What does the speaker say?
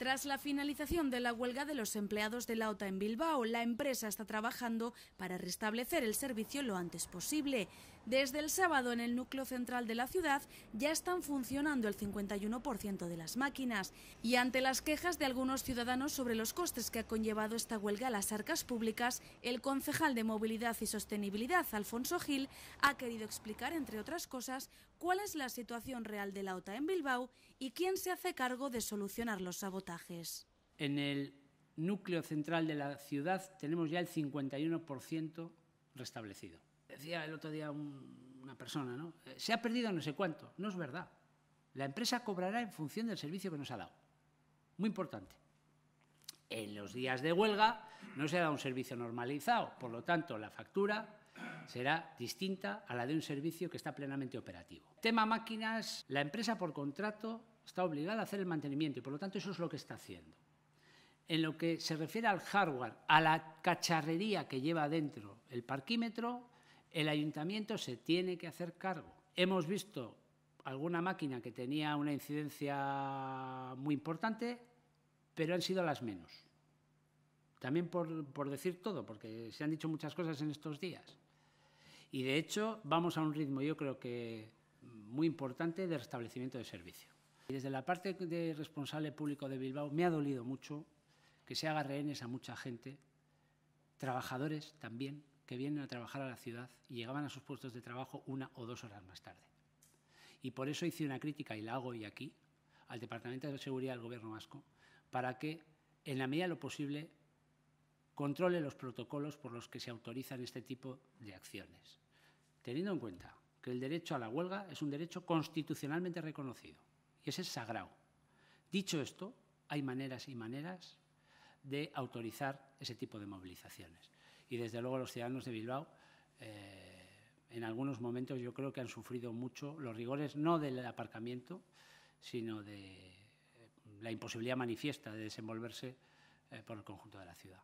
Tras la finalización de la huelga de los empleados de la OTA en Bilbao, la empresa está trabajando para restablecer el servicio lo antes posible. Desde el sábado en el núcleo central de la ciudad ya están funcionando el 51% de las máquinas y ante las quejas de algunos ciudadanos sobre los costes que ha conllevado esta huelga a las arcas públicas, el concejal de Movilidad y Sostenibilidad, Alfonso Gil, ha querido explicar, entre otras cosas, cuál es la situación real de la OTA en Bilbao y quién se hace cargo de solucionar los sabotajes. En el núcleo central de la ciudad tenemos ya el 51% restablecido. Decía el otro día una persona, ¿no? Eh, se ha perdido no sé cuánto. No es verdad. La empresa cobrará en función del servicio que nos ha dado. Muy importante. En los días de huelga no se ha dado un servicio normalizado, por lo tanto la factura será distinta a la de un servicio que está plenamente operativo. Tema máquinas, la empresa por contrato está obligada a hacer el mantenimiento y por lo tanto eso es lo que está haciendo. En lo que se refiere al hardware, a la cacharrería que lleva dentro el parquímetro, el ayuntamiento se tiene que hacer cargo. Hemos visto alguna máquina que tenía una incidencia muy importante, pero han sido las menos. También por, decir todo, porque se han dicho muchas cosas en estos días. Y de hecho vamos a un ritmo, yo creo que muy importante, de restablecimiento de servicio. Y desde la parte de responsable público de Bilbao me ha dolido mucho que se haga rehenes a mucha gente, trabajadores también, que vienen a trabajar a la ciudad y llegaban a sus puestos de trabajo una o dos horas más tarde. Y por eso hice una crítica, y la hago hoy aquí, al Departamento de Seguridad del Gobierno vasco, para que, en la medida de lo posible, controle los protocolos por los que se autorizan este tipo de acciones, teniendo en cuenta que el derecho a la huelga es un derecho constitucionalmente reconocido y ese es sagrado. Dicho esto, hay maneras y maneras de autorizar ese tipo de movilizaciones. Y desde luego los ciudadanos de Bilbao, eh, en algunos momentos yo creo que han sufrido mucho los rigores no del aparcamiento, sino de eh, la imposibilidad manifiesta de desenvolverse eh, por el conjunto de la ciudad.